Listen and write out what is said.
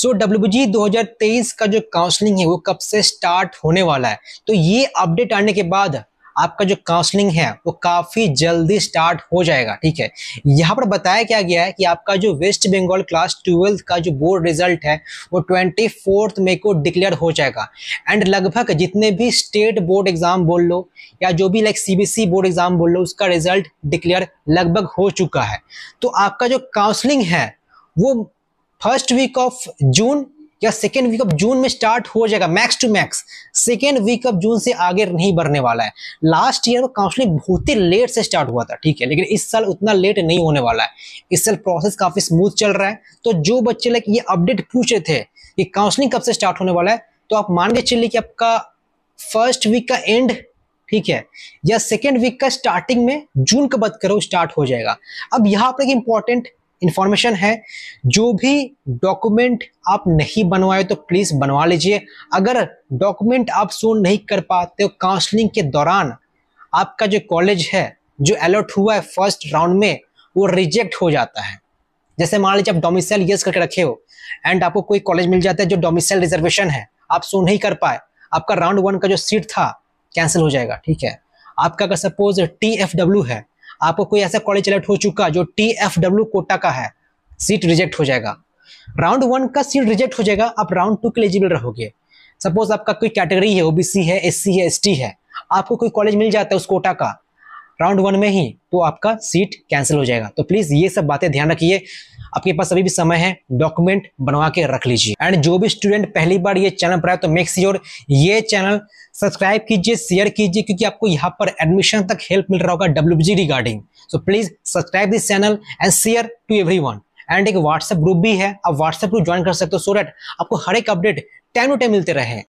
so W 2023 का जो counselling है वो कब से स्टार्ट होने वाला है तो ये अपडेट आने के बाद आपका जो काउंसलिंग है वो काफ़ी जल्दी स्टार्ट हो जाएगा ठीक है यहाँ पर बताया क्या गया है कि आपका जो वेस्ट बंगाल क्लास ट्वेल्थ का जो बोर्ड रिजल्ट है वो ट्वेंटी फोर्थ मे को डिक्लेयर हो जाएगा एंड लगभग जितने भी स्टेट बोर्ड एग्ज़ाम बोल लो या जो भी लाइक सी बोर्ड एग्ज़ाम बोल लो उसका रिजल्ट डिक्लेयर लगभग हो चुका है तो आपका जो काउंसलिंग है वो फर्स्ट वीक ऑफ जून या सेकेंड वीक ऑफ जून में स्टार्ट हो जाएगा max to max second week of June से आगे नहीं बढ़ने वाला है लास्ट ईयर का काउंसलिंग बहुत ही लेट से स्टार्ट हुआ था ठीक है लेकिन इस साल उतना लेट नहीं होने वाला है इस साल प्रोसेस काफ़ी स्मूथ चल रहा है तो जो बच्चे लाइक ये अपडेट पूछ रहे थे कि काउंसलिंग कब से स्टार्ट होने वाला है तो आप मान के चलिए कि आपका फर्स्ट वीक का एंड ठीक है या सेकेंड वीक का स्टार्टिंग में जून का बात करो स्टार्ट हो जाएगा अब यहाँ पर एक इंपॉर्टेंट इन्फॉर्मेशन है जो भी डॉक्यूमेंट आप नहीं बनवाए तो प्लीज़ बनवा लीजिए अगर डॉक्यूमेंट आप सो नहीं कर पाते हो काउंसलिंग के दौरान आपका जो कॉलेज है जो अलॉट हुआ है फर्स्ट राउंड में वो रिजेक्ट हो जाता है जैसे मान लीजिए आप डोमिसाइल यस करके रखे हो एंड आपको कोई कॉलेज मिल जाता है जो डोमिसाइल रिजर्वेशन है आप सो नहीं कर पाए आपका राउंड वन का जो सीट था कैंसिल हो जाएगा ठीक है आपका अगर सपोज टी एफ डब्ल्यू है आपको कोई ऐसा कॉलेज अलर्ट हो चुका जो टी एफ डब्ल्यू कोटा का है सीट रिजेक्ट हो जाएगा राउंड वन का सीट रिजेक्ट हो जाएगा आप राउंड टू के एलिजिबल रहोगे सपोज आपका कोई कैटेगरी है ओबीसी है एससी है एसटी है आपको कोई कॉलेज मिल जाता है उस कोटा का राउंड वन में ही तो आपका सीट कैंसिल हो जाएगा तो प्लीज़ ये सब बातें ध्यान रखिए आपके पास अभी भी समय है डॉक्यूमेंट बनवा के रख लीजिए एंड जो भी स्टूडेंट पहली बार ये चैनल पर आए तो मेक श्योर ये चैनल सब्सक्राइब कीजिए शेयर कीजिए क्योंकि आपको यहाँ पर एडमिशन तक हेल्प मिल रहा होगा W regarding so please subscribe this channel and share to every and एक व्हाट्सएप ग्रुप भी है आप व्हाट्सएप ग्रुप ज्वाइन कर सकते हो सो डेट आपको हर एक अपडेट टाइम टू टाइम मिलते रहे